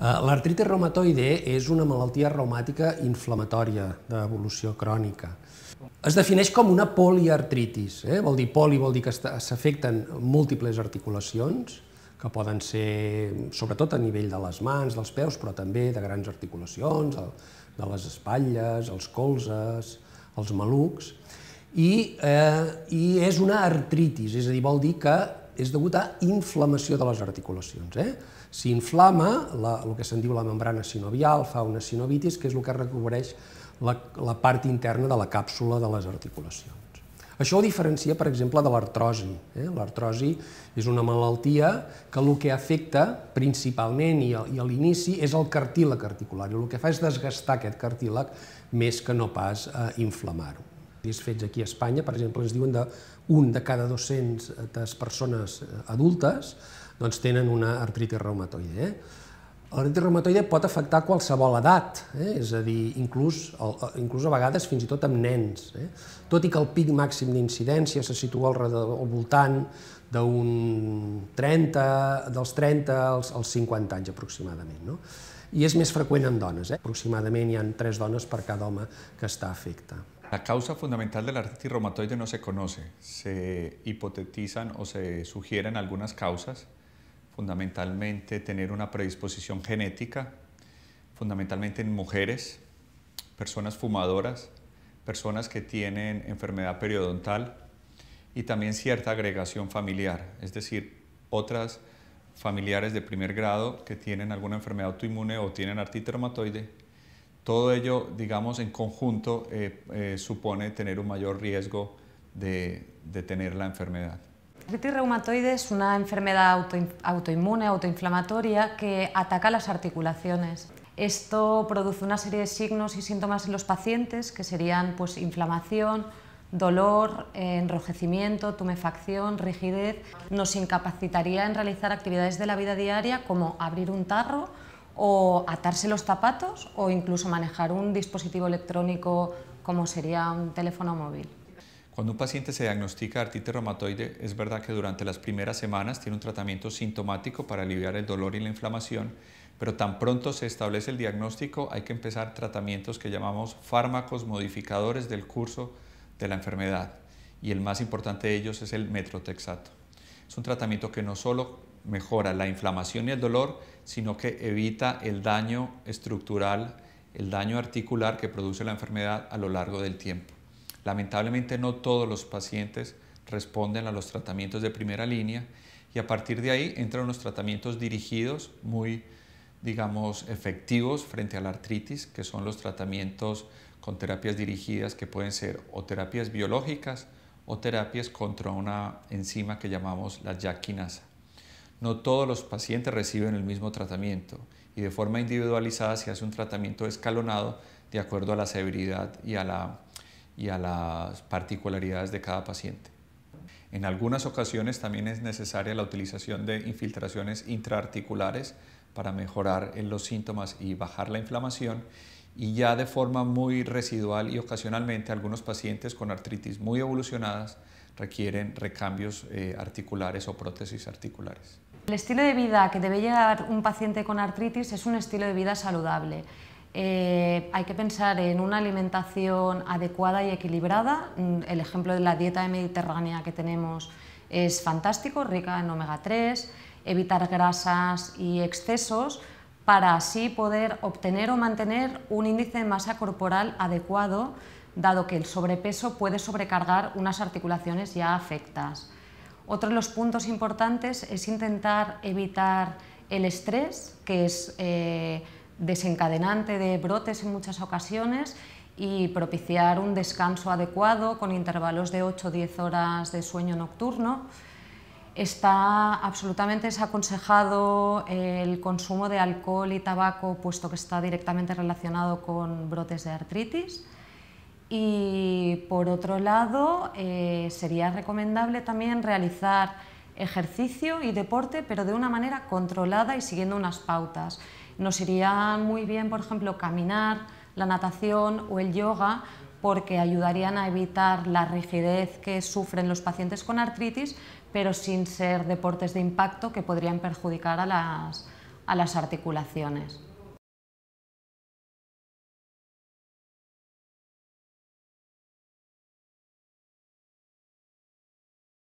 Eh, L'artritis reumatoide és una malaltia reumàtica inflamatòria d'evolució crònica. Es defineix com una poliartritis, eh? vol dir poli, vol dir que s'afecten múltiples articulacions, que poden ser sobretot a nivell de les mans, dels peus, però també de grans articulacions, de les espatlles, els colzes, els malucs, i, eh, i és una artritis, és a dir, vol dir que és degut a inflamació de les articulacions. Eh? S'inflama la, el que se'n diu la membrana sinovial, fa una sinovitis, que és el que recobreix la, la part interna de la càpsula de les articulacions. Això ho diferencia, per exemple, de l'artrosi. Eh? L'artrosi és una malaltia que el que afecta principalment i a, a l'inici és el cartíl·lec articular. I el que fa és desgastar aquest cartíl·lec més que no pas eh, inflamar-ho estudis fets aquí a Espanya, per exemple, ens diuen de un de cada 200 persones eh, adultes doncs tenen una artritis reumatoide. Eh? L'artritis reumatoide pot afectar qualsevol edat, eh? és a dir, inclús, eh, inclús a vegades fins i tot amb nens. Eh? Tot i que el pic màxim d'incidència se situa al, al voltant d'un 30, dels 30 als, als 50 anys aproximadament. No? I és més freqüent en dones, eh? aproximadament hi ha 3 dones per cada home que està afectat. La causa fundamental de la artritis reumatoide no se conoce. Se hipotetizan o se sugieren algunas causas, fundamentalmente tener una predisposición genética, fundamentalmente en mujeres, personas fumadoras, personas que tienen enfermedad periodontal y también cierta agregación familiar, es decir, otras familiares de primer grado que tienen alguna enfermedad autoinmune o tienen artritis reumatoide todo ello, digamos, en conjunto eh, eh, supone tener un mayor riesgo de, tener la enfermedad. Artritis reumatoide es una enfermedad autoinmune, autoinflamatoria, que ataca las articulaciones. Esto produce una serie de signos y síntomas en los pacientes, que serían pues, inflamación, dolor, eh, enrojecimiento, tumefacción, rigidez. Nos incapacitaría en realizar actividades de la vida diaria como abrir un tarro o atarse los zapatos o incluso manejar un dispositivo electrónico como sería un teléfono móvil. Cuando un paciente se diagnostica artritis reumatoide, es verdad que durante las primeras semanas tiene un tratamiento sintomático para aliviar el dolor y la inflamación, pero tan pronto se establece el diagnóstico hay que empezar tratamientos que llamamos fármacos modificadores del curso de la enfermedad y el más importante de ellos es el metrotexato. Es un tratamiento que no solo mejora la inflamación y el dolor, sino que evita el daño estructural, el daño articular que produce la enfermedad a lo largo del tiempo. Lamentablemente no todos los pacientes responden a los tratamientos de primera línea y a partir de ahí entran los tratamientos dirigidos muy, digamos, efectivos frente a la artritis, que son los tratamientos con terapias dirigidas que pueden ser o terapias biológicas o terapias contra una enzima que llamamos la yaquinasa. No todos los pacientes reciben el mismo tratamiento y de forma individualizada se hace un tratamiento escalonado de acuerdo a la severidad y a, las particularidades de cada paciente. En algunas ocasiones también es necesaria la utilización de infiltraciones intraarticulares para mejorar los síntomas y bajar la inflamación y ya de forma muy residual y ocasionalmente algunos pacientes con artritis muy evolucionadas requieren recambios eh, articulares o prótesis articulares. El estilo de vida que debe llevar un paciente con artritis es un estilo de vida saludable. Eh, hay que pensar en una alimentación adecuada y equilibrada. Mm, el ejemplo de la dieta mediterránea que tenemos es fantástico, rica en omega 3, evitar grasas y excesos para así poder obtener o mantener un índice de masa corporal adecuado dado que el sobrepeso puede sobrecargar unas articulaciones ya afectas. Otro de los puntos importantes es intentar evitar el estrés, que es eh, desencadenante de brotes en muchas ocasiones, y propiciar un descanso adecuado con intervalos de 8-10 horas de sueño nocturno. Está absolutamente desaconsejado eh, el consumo de alcohol y tabaco, puesto que está directamente relacionado con brotes de artritis. Y por otro lado, eh, sería recomendable también realizar ejercicio y deporte, pero de una manera controlada y siguiendo unas pautas. Nos iría muy bien, por ejemplo, caminar, la natación o el yoga, porque ayudarían a evitar la rigidez que sufren los pacientes con artritis, pero sin ser deportes de impacto que podrían perjudicar a las articulaciones.